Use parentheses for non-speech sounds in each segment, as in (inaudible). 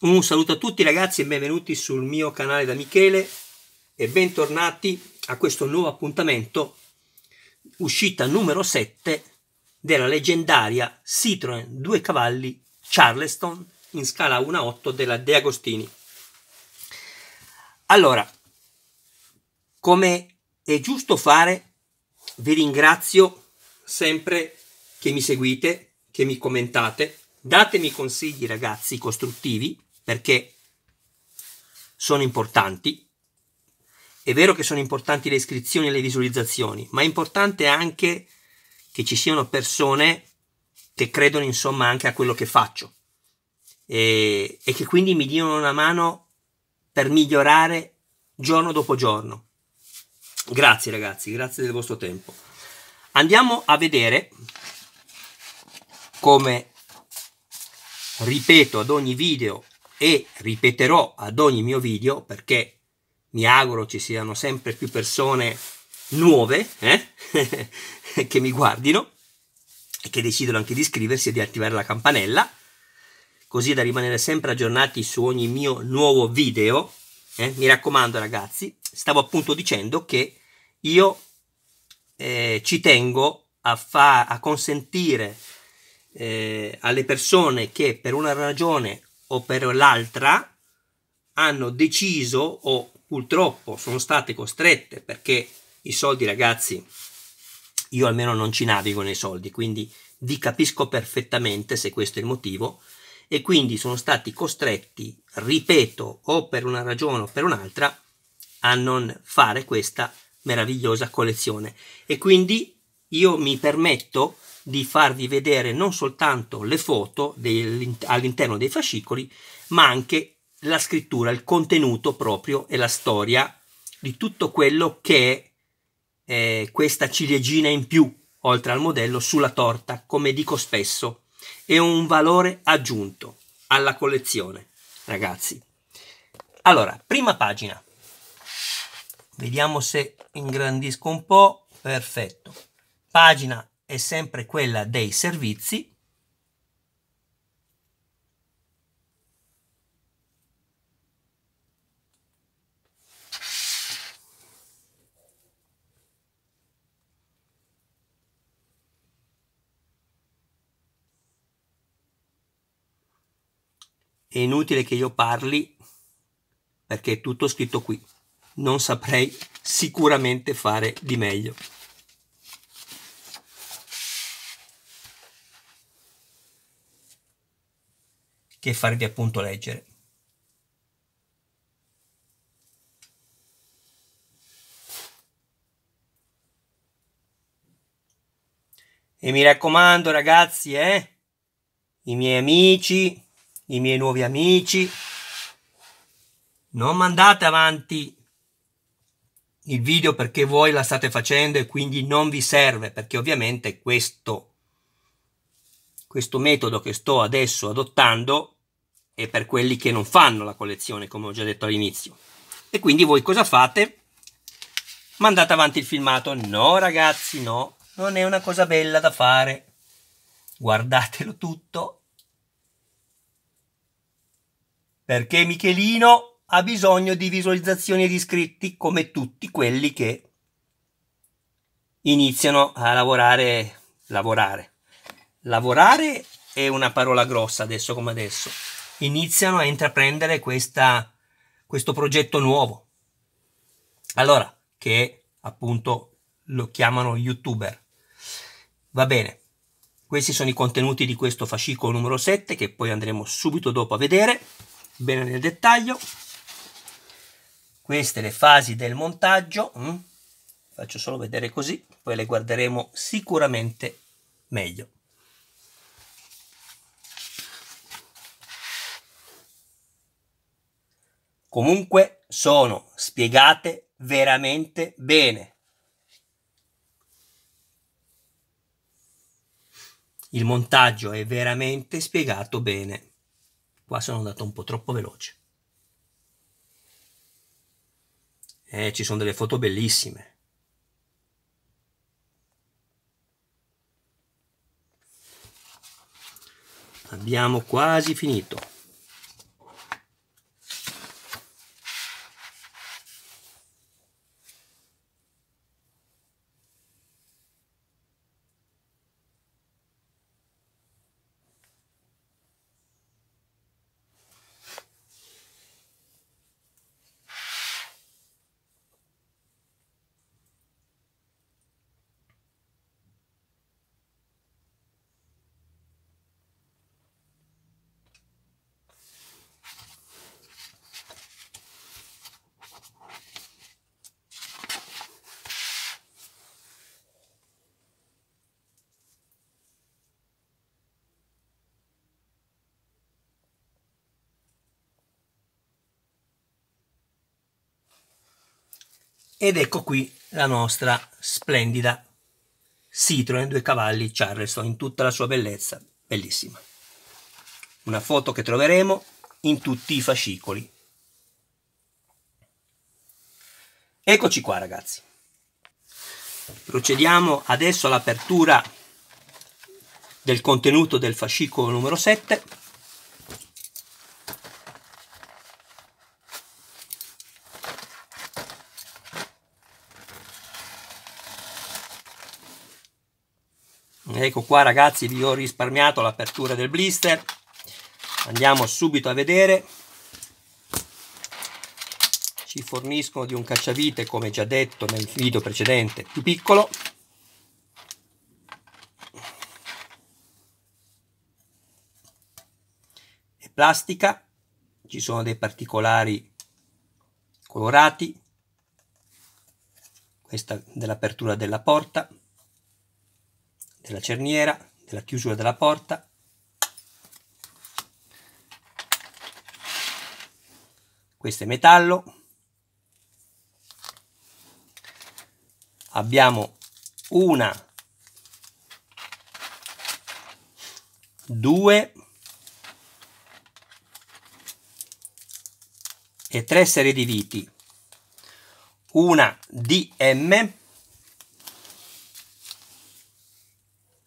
Un saluto a tutti ragazzi e benvenuti sul mio canale da Michele e bentornati a questo nuovo appuntamento, uscita numero 7 della leggendaria Citroen 2 cavalli Charleston in scala 1-8 a della De Agostini. Allora, come è giusto fare, vi ringrazio sempre che mi seguite, che mi commentate, datemi consigli ragazzi costruttivi perché sono importanti. È vero che sono importanti le iscrizioni e le visualizzazioni, ma è importante anche che ci siano persone che credono insomma anche a quello che faccio e, e che quindi mi diano una mano per migliorare giorno dopo giorno. Grazie ragazzi, grazie del vostro tempo. Andiamo a vedere come ripeto ad ogni video e ripeterò ad ogni mio video perché mi auguro ci siano sempre più persone nuove eh? (laughs) che mi guardino e che decidono anche di iscriversi e di attivare la campanella così da rimanere sempre aggiornati su ogni mio nuovo video eh? mi raccomando ragazzi stavo appunto dicendo che io eh, ci tengo a, fa- a consentire eh, alle persone che per una ragione o per l'altra hanno deciso o purtroppo sono state costrette perché i soldi ragazzi io almeno non ci navigo nei soldi quindi vi capisco perfettamente se questo è il motivo e quindi sono stati costretti ripeto o per una ragione o per un'altra a non fare questa meravigliosa collezione e quindi io mi permetto di farvi vedere non soltanto le foto all'interno dei fascicoli, ma anche la scrittura, il contenuto proprio e la storia di tutto quello che è eh, questa ciliegina in più, oltre al modello, sulla torta, come dico spesso, è un valore aggiunto alla collezione, ragazzi. Allora, prima pagina. Vediamo se ingrandisco un po'. Perfetto. Pagina è sempre quella dei servizi è inutile che io parli perché è tutto scritto qui. Non saprei sicuramente fare di meglio. che farvi appunto leggere. E mi raccomando ragazzi, eh, i miei amici, i miei nuovi amici, non mandate avanti il video perché voi la state facendo e quindi non vi serve perché ovviamente questo, questo metodo che sto adesso adottando e per quelli che non fanno la collezione, come ho già detto all'inizio. E quindi voi cosa fate? Mandate avanti il filmato. No ragazzi, no, non è una cosa bella da fare. Guardatelo tutto. Perché Michelino ha bisogno di visualizzazioni e di iscritti come tutti quelli che iniziano a lavorare. Lavorare. Lavorare è una parola grossa adesso come adesso iniziano a intraprendere questa, questo progetto nuovo. Allora, che appunto lo chiamano youtuber. Va bene, questi sono i contenuti di questo fascicolo numero 7 che poi andremo subito dopo a vedere, bene nel dettaglio. Queste le fasi del montaggio, mm? faccio solo vedere così, poi le guarderemo sicuramente meglio. Comunque sono spiegate veramente bene. Il montaggio è veramente spiegato bene. Qua sono andato un po' troppo veloce. Eh, ci sono delle foto bellissime. Abbiamo quasi finito. Ed ecco qui la nostra splendida Citroen due cavalli Charleston in tutta la sua bellezza, bellissima. Una foto che troveremo in tutti i fascicoli. Eccoci qua ragazzi. Procediamo adesso all'apertura del contenuto del fascicolo numero 7 ecco qua ragazzi vi ho risparmiato l'apertura del blister andiamo subito a vedere ci forniscono di un cacciavite come già detto nel video precedente più piccolo è plastica ci sono dei particolari colorati questa dell'apertura della porta della cerniera, della chiusura della porta. Questo è metallo. Abbiamo una, due e tre serie di viti. Una di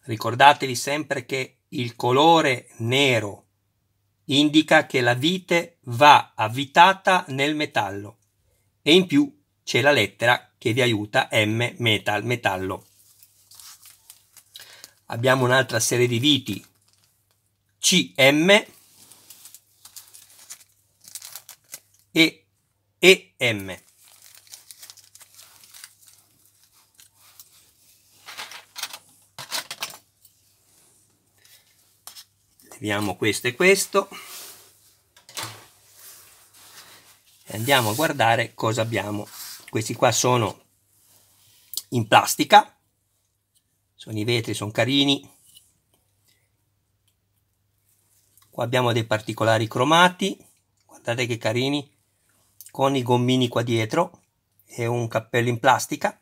Ricordatevi sempre che il colore nero indica che la vite va avvitata nel metallo e in più c'è la lettera che vi aiuta M metal metallo. Abbiamo un'altra serie di viti CM e EM. leviamo questo e questo e andiamo a guardare cosa abbiamo questi qua sono in plastica sono i vetri sono carini qua abbiamo dei particolari cromati guardate che carini con i gommini qua dietro e un cappello in plastica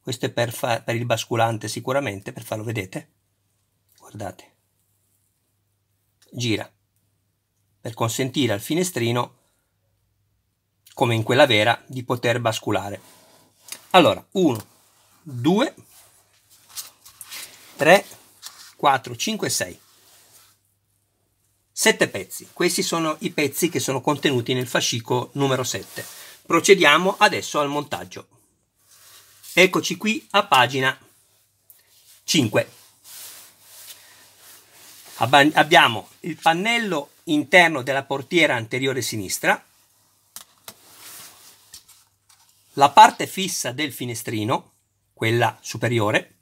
questo è per, per il basculante sicuramente per farlo vedete guardate gira per consentire al finestrino, come in quella vera, di poter basculare. Allora, 1, 2, 3, 4, 5, 6. 7 pezzi. Questi sono i pezzi che sono contenuti nel fascicolo numero 7. Procediamo adesso al montaggio. Eccoci qui a pagina 5 abbiamo il pannello interno della portiera anteriore sinistra, la parte fissa del finestrino, quella superiore,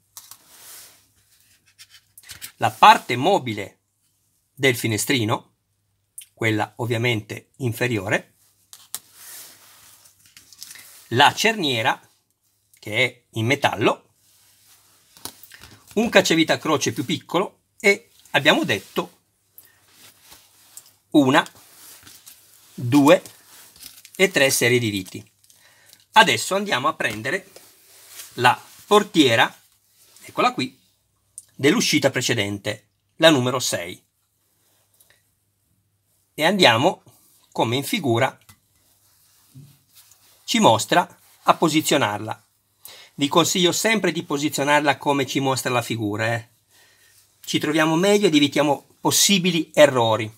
la parte mobile del finestrino, quella ovviamente inferiore, la cerniera che è in metallo, un cacciavite croce più piccolo e abbiamo detto una, due e tre serie di viti. Adesso andiamo a prendere la portiera, eccola qui, dell'uscita precedente, la numero 6. E andiamo, come in figura, ci mostra a posizionarla. Vi consiglio sempre di posizionarla come ci mostra la figura, eh? ci troviamo meglio ed evitiamo possibili errori.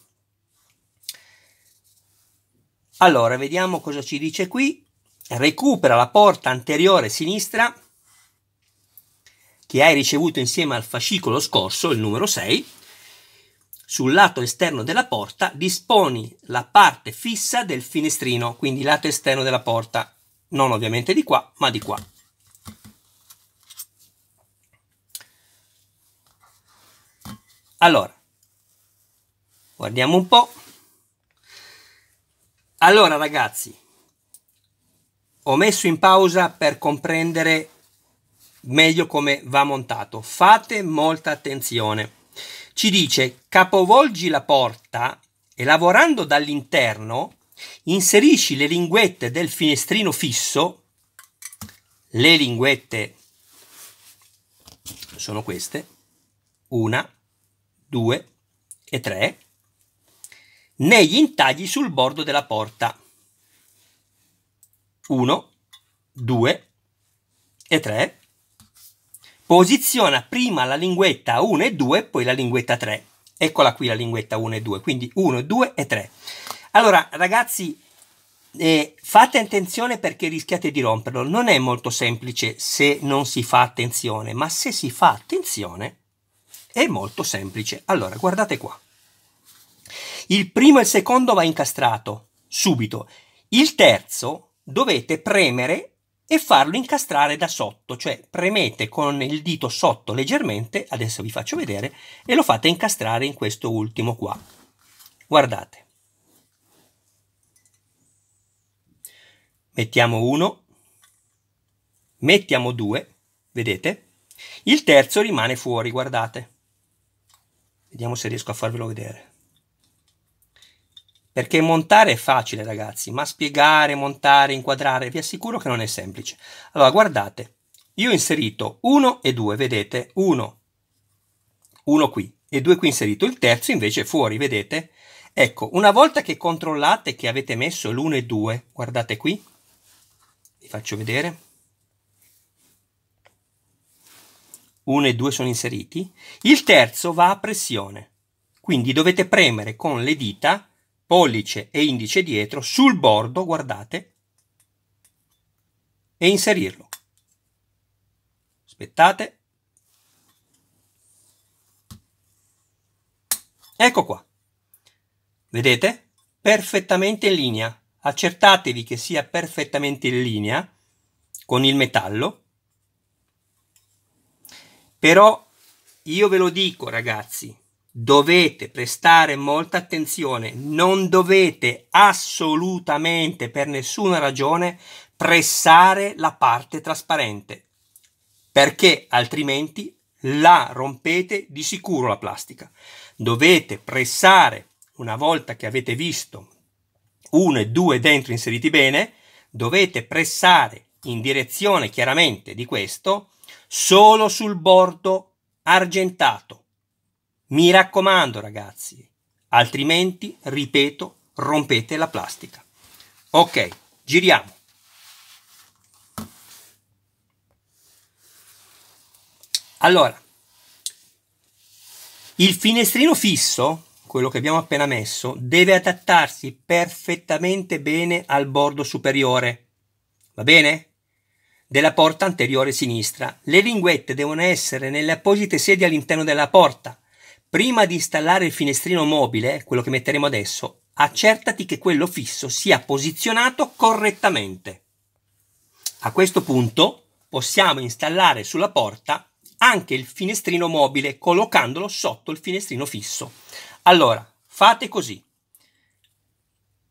Allora, vediamo cosa ci dice qui. Recupera la porta anteriore sinistra che hai ricevuto insieme al fascicolo scorso, il numero 6. Sul lato esterno della porta disponi la parte fissa del finestrino, quindi lato esterno della porta, non ovviamente di qua, ma di qua. Allora, guardiamo un po'. Allora ragazzi, ho messo in pausa per comprendere meglio come va montato. Fate molta attenzione. Ci dice capovolgi la porta e lavorando dall'interno inserisci le linguette del finestrino fisso. Le linguette sono queste. Una, 2 e 3 negli intagli sul bordo della porta 1, 2 e 3. Posiziona prima la linguetta 1 e 2, poi la linguetta 3. Eccola qui la linguetta 1 e 2, quindi 1, 2 e 3. Allora, ragazzi, eh, fate attenzione perché rischiate di romperlo. Non è molto semplice se non si fa attenzione, ma se si fa attenzione è molto semplice. Allora, guardate qua. Il primo e il secondo va incastrato subito. Il terzo dovete premere e farlo incastrare da sotto, cioè premete con il dito sotto leggermente, adesso vi faccio vedere, e lo fate incastrare in questo ultimo qua. Guardate. Mettiamo uno, mettiamo due, vedete? Il terzo rimane fuori, guardate. Vediamo se riesco a farvelo vedere. Perché montare è facile, ragazzi, ma spiegare, montare, inquadrare, vi assicuro che non è semplice. Allora, guardate, io ho inserito 1 e 2, vedete? 1, 1 qui e 2 qui inserito, il terzo invece è fuori, vedete? Ecco, una volta che controllate che avete messo l'1 e 2, guardate qui, vi faccio vedere, uno e due sono inseriti, il terzo va a pressione. Quindi dovete premere con le dita, pollice e indice dietro, sul bordo, guardate, e inserirlo. Aspettate. Ecco qua. Vedete? Perfettamente in linea. Accertatevi che sia perfettamente in linea con il metallo però io ve lo dico ragazzi, dovete prestare molta attenzione, non dovete assolutamente per nessuna ragione pressare la parte trasparente, perché altrimenti la rompete di sicuro la plastica. Dovete pressare una volta che avete visto uno e due dentro inseriti bene, dovete pressare in direzione chiaramente di questo solo sul bordo argentato. Mi raccomando ragazzi, altrimenti, ripeto, rompete la plastica. Ok, giriamo. Allora, il finestrino fisso, quello che abbiamo appena messo, deve adattarsi perfettamente bene al bordo superiore. Va bene? della porta anteriore sinistra. Le linguette devono essere nelle apposite sedie all'interno della porta. Prima di installare il finestrino mobile, quello che metteremo adesso, accertati che quello fisso sia posizionato correttamente. A questo punto possiamo installare sulla porta anche il finestrino mobile collocandolo sotto il finestrino fisso. Allora, fate così.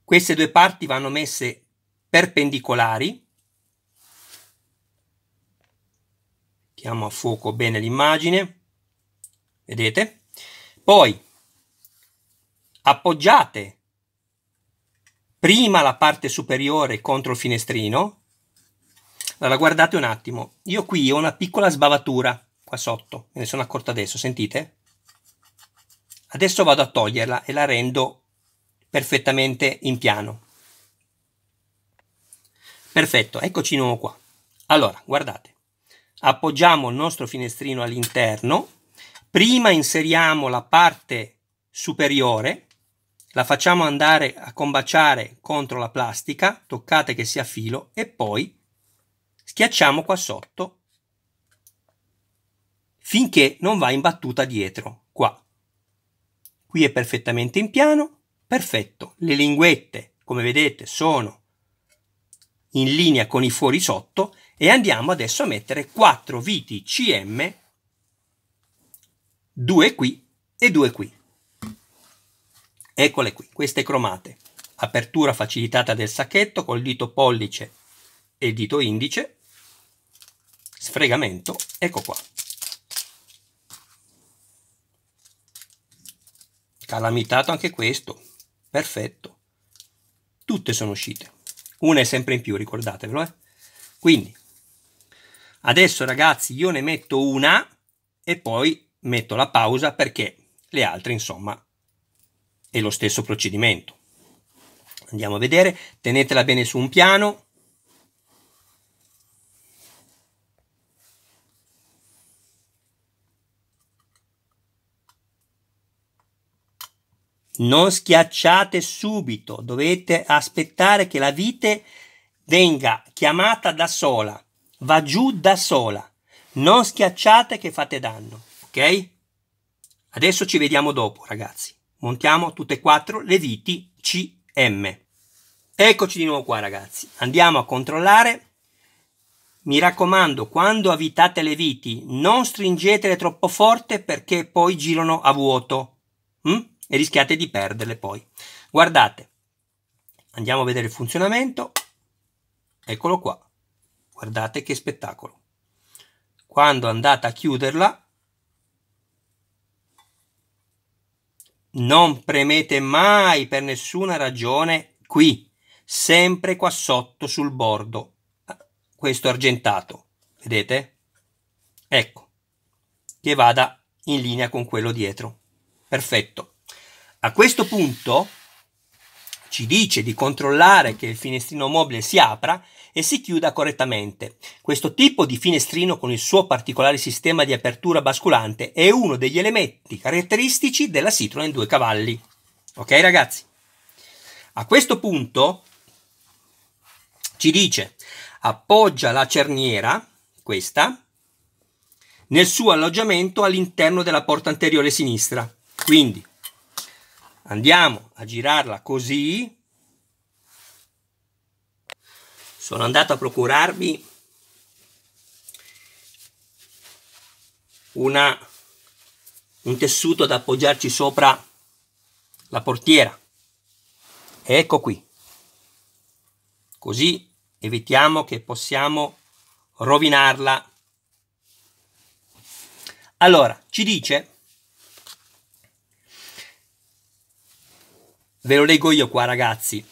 Queste due parti vanno messe perpendicolari mettiamo a fuoco bene l'immagine, vedete? Poi appoggiate prima la parte superiore contro il finestrino. Allora guardate un attimo, io qui ho una piccola sbavatura qua sotto, me ne sono accorto adesso, sentite? Adesso vado a toglierla e la rendo perfettamente in piano. Perfetto, eccoci di nuovo qua. Allora, guardate appoggiamo il nostro finestrino all'interno, prima inseriamo la parte superiore, la facciamo andare a combaciare contro la plastica, toccate che sia filo e poi schiacciamo qua sotto finché non va imbattuta dietro, qua. Qui è perfettamente in piano, perfetto. Le linguette, come vedete, sono in linea con i fuori sotto e andiamo adesso a mettere 4 viti CM, 2 qui e 2 qui. Eccole qui, queste cromate. Apertura facilitata del sacchetto col dito pollice e dito indice, sfregamento, ecco qua. Calamitato anche questo, perfetto. Tutte sono uscite. Una è sempre in più, ricordatevelo. Eh? Quindi, Adesso ragazzi io ne metto una e poi metto la pausa perché le altre insomma è lo stesso procedimento. Andiamo a vedere, tenetela bene su un piano. Non schiacciate subito, dovete aspettare che la vite venga chiamata da sola va giù da sola. Non schiacciate che fate danno, ok? Adesso ci vediamo dopo, ragazzi. Montiamo tutte e quattro le viti CM. Eccoci di nuovo qua, ragazzi. Andiamo a controllare. Mi raccomando, quando avvitate le viti, non stringetele troppo forte perché poi girano a vuoto hm? e rischiate di perderle poi. Guardate, andiamo a vedere il funzionamento. Eccolo qua. Guardate che spettacolo. Quando andate a chiuderla, non premete mai per nessuna ragione qui, sempre qua sotto sul bordo, questo argentato, vedete? Ecco, che vada in linea con quello dietro. Perfetto. A questo punto ci dice di controllare che il finestrino mobile si apra e si chiuda correttamente. Questo tipo di finestrino con il suo particolare sistema di apertura basculante è uno degli elementi caratteristici della Citroen 2 cavalli. Ok ragazzi? A questo punto ci dice appoggia la cerniera, questa, nel suo alloggiamento all'interno della porta anteriore sinistra. Quindi andiamo a girarla così sono andato a procurarmi una, un tessuto da appoggiarci sopra la portiera ecco qui così evitiamo che possiamo rovinarla allora ci dice ve lo leggo io qua ragazzi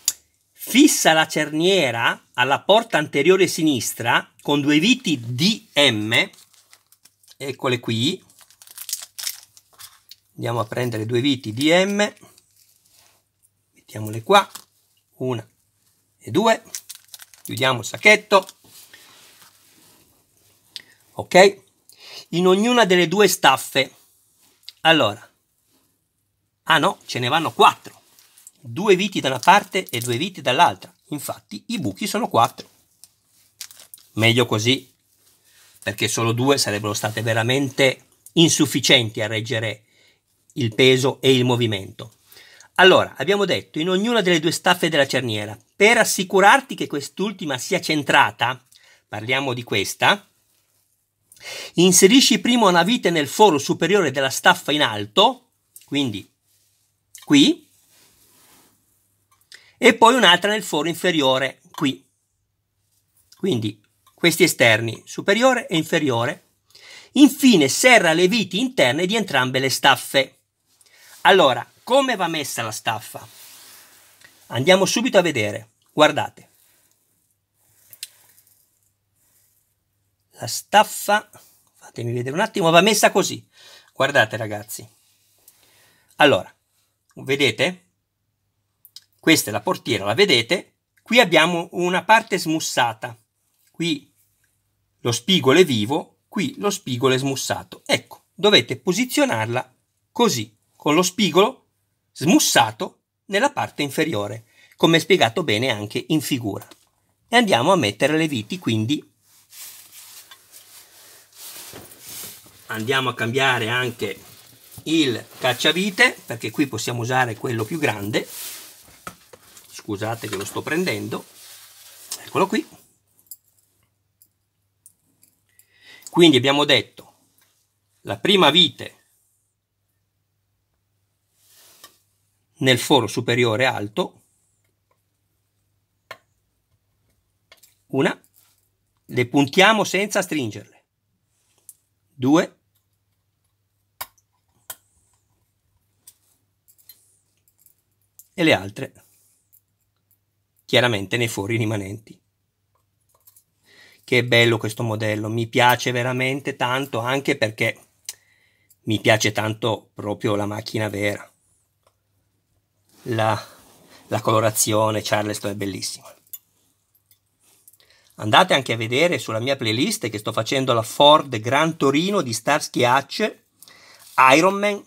fissa la cerniera alla porta anteriore sinistra con due viti DM, eccole qui, andiamo a prendere due viti DM, mettiamole qua, una e due, chiudiamo il sacchetto, ok? In ognuna delle due staffe, allora, ah no, ce ne vanno quattro, due viti da una parte e due viti dall'altra. Infatti i buchi sono quattro. Meglio così, perché solo due sarebbero state veramente insufficienti a reggere il peso e il movimento. Allora, abbiamo detto in ognuna delle due staffe della cerniera, per assicurarti che quest'ultima sia centrata, parliamo di questa, inserisci prima una vite nel foro superiore della staffa in alto, quindi qui, e poi un'altra nel foro inferiore qui. Quindi questi esterni superiore e inferiore. Infine serra le viti interne di entrambe le staffe. Allora, come va messa la staffa? Andiamo subito a vedere. Guardate. La staffa, fatemi vedere un attimo, va messa così. Guardate ragazzi. Allora, vedete? Questa è la portiera, la vedete? Qui abbiamo una parte smussata. Qui lo spigolo è vivo, qui lo spigolo è smussato. Ecco, dovete posizionarla così, con lo spigolo smussato nella parte inferiore, come spiegato bene anche in figura. E andiamo a mettere le viti, quindi andiamo a cambiare anche il cacciavite, perché qui possiamo usare quello più grande, scusate che lo sto prendendo, eccolo qui. Quindi abbiamo detto la prima vite nel foro superiore alto, una, le puntiamo senza stringerle, due, e le altre chiaramente nei fori rimanenti. Che bello questo modello, mi piace veramente tanto anche perché mi piace tanto proprio la macchina vera. La, la colorazione Charleston è bellissima. Andate anche a vedere sulla mia playlist che sto facendo la Ford Gran Torino di Starsky Hatch, Ironman.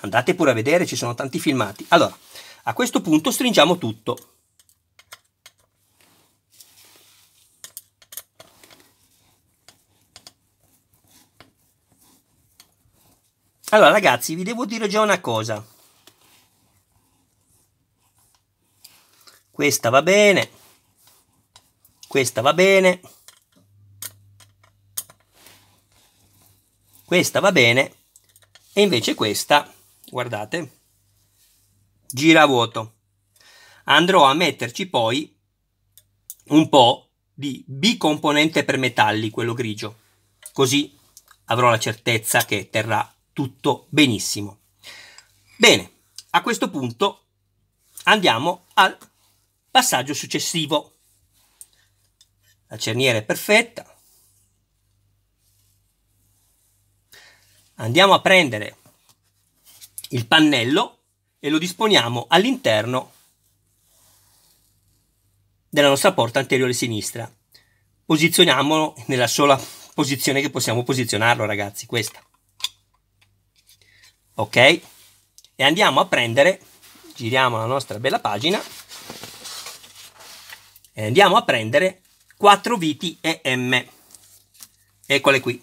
Andate pure a vedere, ci sono tanti filmati. Allora, a questo punto stringiamo tutto. Allora ragazzi, vi devo dire già una cosa. Questa va bene. Questa va bene. Questa va bene. E invece questa, guardate, gira a vuoto. Andrò a metterci poi un po' di bicomponente per metalli, quello grigio. Così avrò la certezza che terrà tutto benissimo. Bene, a questo punto andiamo al passaggio successivo. La cerniera è perfetta. Andiamo a prendere il pannello e lo disponiamo all'interno della nostra porta anteriore sinistra. Posizioniamolo nella sola posizione che possiamo posizionarlo, ragazzi, questa ok e andiamo a prendere giriamo la nostra bella pagina e andiamo a prendere 4 viti e m eccole qui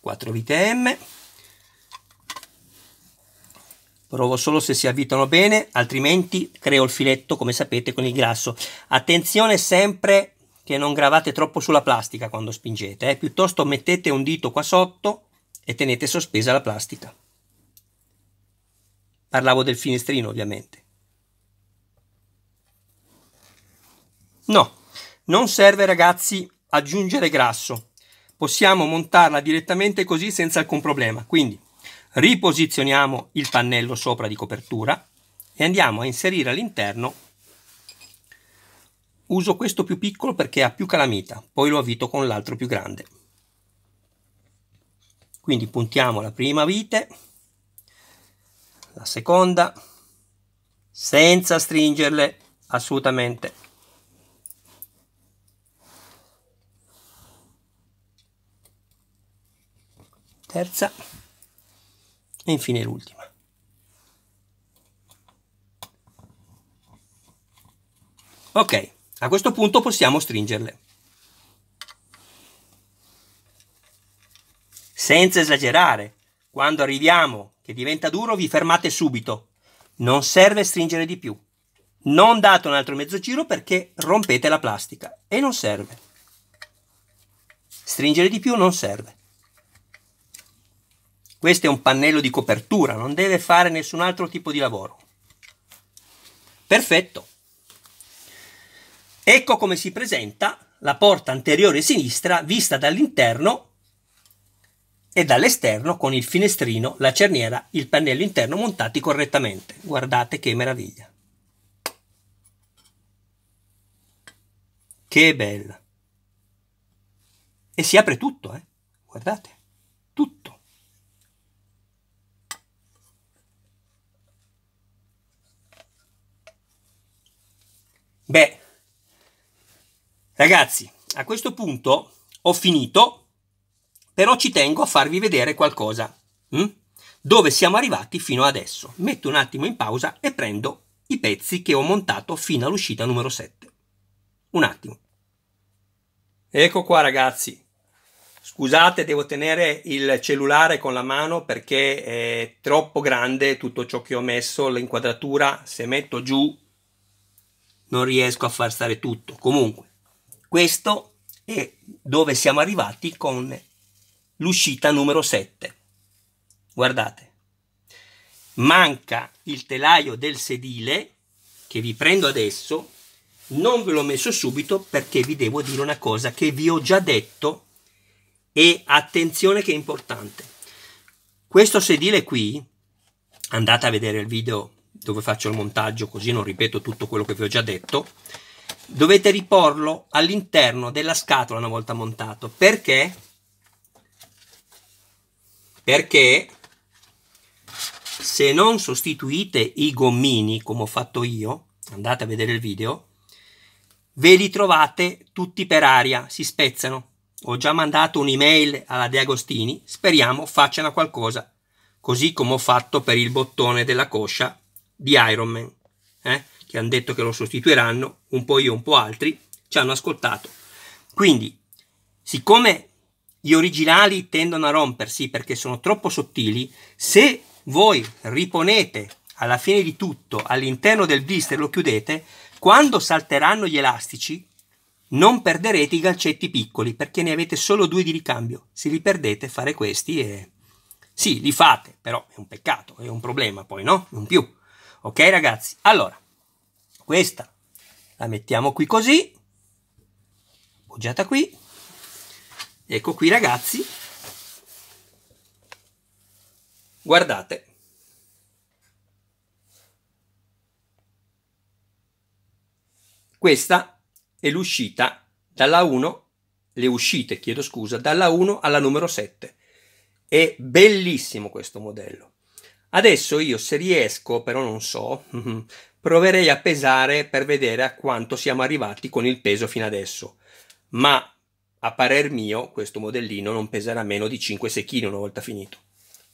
quattro vite m provo solo se si avvitano bene, altrimenti creo il filetto come sapete con il grasso. Attenzione sempre che non gravate troppo sulla plastica quando spingete, eh? piuttosto mettete un dito qua sotto e tenete sospesa la plastica. Parlavo del finestrino ovviamente. No, non serve ragazzi aggiungere grasso, possiamo montarla direttamente così senza alcun problema, quindi riposizioniamo il pannello sopra di copertura e andiamo a inserire all'interno uso questo più piccolo perché ha più calamita poi lo avvito con l'altro più grande quindi puntiamo la prima vite la seconda senza stringerle assolutamente terza e infine l'ultima. Ok, a questo punto possiamo stringerle. Senza esagerare, quando arriviamo che diventa duro vi fermate subito. Non serve stringere di più. Non date un altro mezzo giro perché rompete la plastica e non serve. Stringere di più non serve. Questo è un pannello di copertura, non deve fare nessun altro tipo di lavoro. Perfetto. Ecco come si presenta la porta anteriore sinistra vista dall'interno e dall'esterno con il finestrino, la cerniera, il pannello interno montati correttamente. Guardate che meraviglia. Che bella. E si apre tutto, eh? Guardate, tutto. Beh, ragazzi, a questo punto ho finito, però ci tengo a farvi vedere qualcosa. Hm? Dove siamo arrivati fino adesso. Metto un attimo in pausa e prendo i pezzi che ho montato fino all'uscita numero 7. Un attimo. Ecco qua ragazzi. Scusate, devo tenere il cellulare con la mano perché è troppo grande tutto ciò che ho messo, l'inquadratura, se metto giù non riesco a far stare tutto. Comunque, questo è dove siamo arrivati con l'uscita numero 7. Guardate, manca il telaio del sedile che vi prendo adesso, non ve l'ho messo subito perché vi devo dire una cosa che vi ho già detto e attenzione che è importante. Questo sedile qui, andate a vedere il video dove faccio il montaggio così non ripeto tutto quello che vi ho già detto, dovete riporlo all'interno della scatola una volta montato. Perché? Perché se non sostituite i gommini come ho fatto io, andate a vedere il video, ve li trovate tutti per aria, si spezzano. Ho già mandato un'email alla De Agostini, speriamo facciano qualcosa, così come ho fatto per il bottone della coscia di Iron Man, eh? che hanno detto che lo sostituiranno, un po' io, un po' altri, ci hanno ascoltato. Quindi, siccome gli originali tendono a rompersi perché sono troppo sottili, se voi riponete alla fine di tutto all'interno del blister, lo chiudete, quando salteranno gli elastici, non perderete i gancetti piccoli perché ne avete solo due di ricambio. Se li perdete, fare questi e... Sì, li fate, però è un peccato, è un problema poi, no? Non più. Ok ragazzi, allora, questa la mettiamo qui così, poggiata qui, ecco qui ragazzi, guardate. Questa è l'uscita dalla 1, le uscite, chiedo scusa, dalla 1 alla numero 7. È bellissimo questo modello. Adesso io se riesco, però non so, (laughs) proverei a pesare per vedere a quanto siamo arrivati con il peso fino adesso. Ma a parer mio questo modellino non peserà meno di 5-6 kg una volta finito.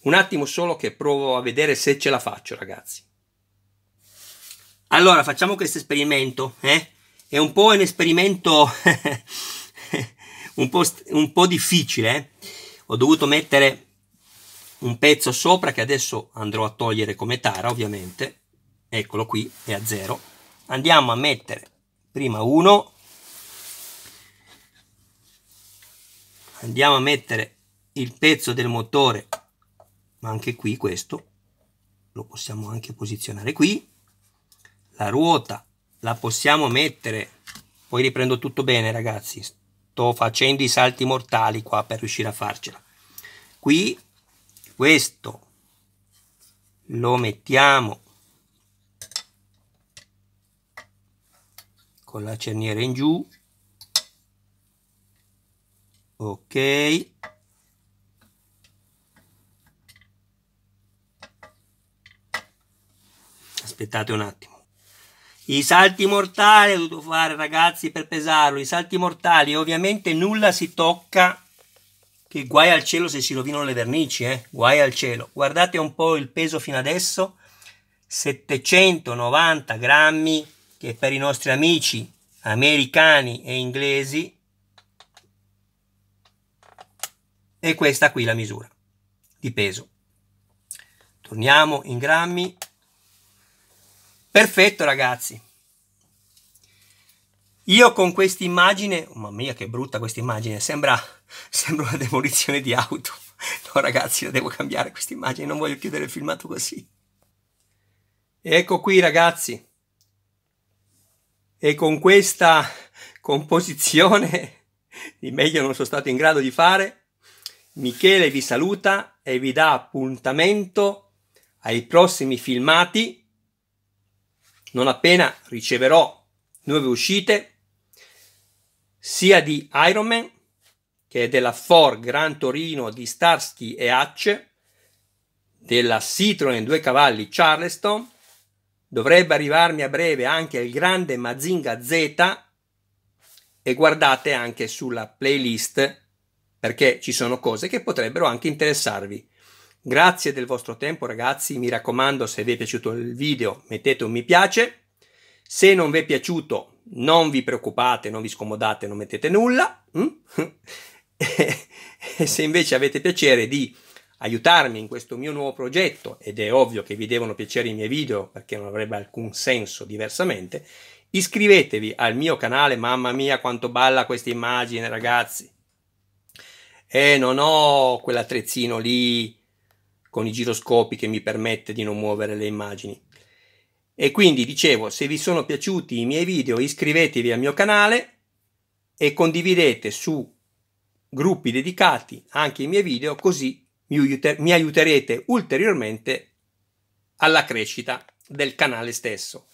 Un attimo solo che provo a vedere se ce la faccio ragazzi. Allora facciamo questo esperimento, eh? È un po' un esperimento (laughs) un, po un po' difficile, eh? Ho dovuto mettere un pezzo sopra che adesso andrò a togliere come tara ovviamente eccolo qui è a zero andiamo a mettere prima uno andiamo a mettere il pezzo del motore ma anche qui questo lo possiamo anche posizionare qui la ruota la possiamo mettere poi riprendo tutto bene ragazzi sto facendo i salti mortali qua per riuscire a farcela qui questo lo mettiamo con la cerniera in giù ok aspettate un attimo i salti mortali ho dovuto fare ragazzi per pesarlo i salti mortali ovviamente nulla si tocca che guai al cielo se si rovinano le vernici, eh? guai al cielo. Guardate un po' il peso fino adesso, 790 grammi, che per i nostri amici americani e inglesi e questa qui la misura di peso. Torniamo in grammi. Perfetto ragazzi. Io con questa immagine, mamma mia che brutta questa immagine, sembra Sembra una demolizione di auto. (laughs) No ragazzi, la devo cambiare questa immagine, non voglio chiudere il filmato così. Ecco qui ragazzi. E con questa composizione, (laughs) di meglio non sono stato in grado di fare, Michele vi saluta e vi dà appuntamento ai prossimi filmati. Non appena riceverò nuove uscite, sia di Iron Man che è della Ford Gran Torino di Starsky e Hatch, della Citroen 2 Cavalli Charleston, dovrebbe arrivarmi a breve anche il grande Mazinga Z e guardate anche sulla playlist perché ci sono cose che potrebbero anche interessarvi. Grazie del vostro tempo ragazzi, mi raccomando se vi è piaciuto il video mettete un mi piace, se non vi è piaciuto non vi preoccupate, non vi scomodate, non mettete nulla. Mm? e (laughs) se invece avete piacere di aiutarmi in questo mio nuovo progetto, ed è ovvio che vi devono piacere i miei video perché non avrebbe alcun senso diversamente, iscrivetevi al mio canale, mamma mia quanto balla questa immagine ragazzi, e non ho quell'attrezzino lì con i giroscopi che mi permette di non muovere le immagini. E quindi dicevo, se vi sono piaciuti i miei video iscrivetevi al mio canale e condividete su gruppi dedicati anche ai miei video, così mi, aiuter- mi aiuterete ulteriormente alla crescita del canale stesso.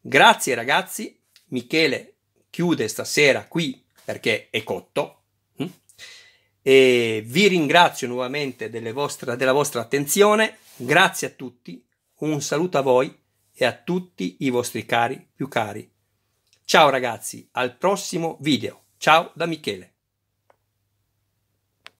Grazie ragazzi, Michele chiude stasera qui perché è cotto hm? e vi ringrazio nuovamente vostre, della vostra attenzione, grazie a tutti, un saluto a voi e a tutti i vostri cari più cari. Ciao ragazzi, al prossimo video. Ciao da Michele.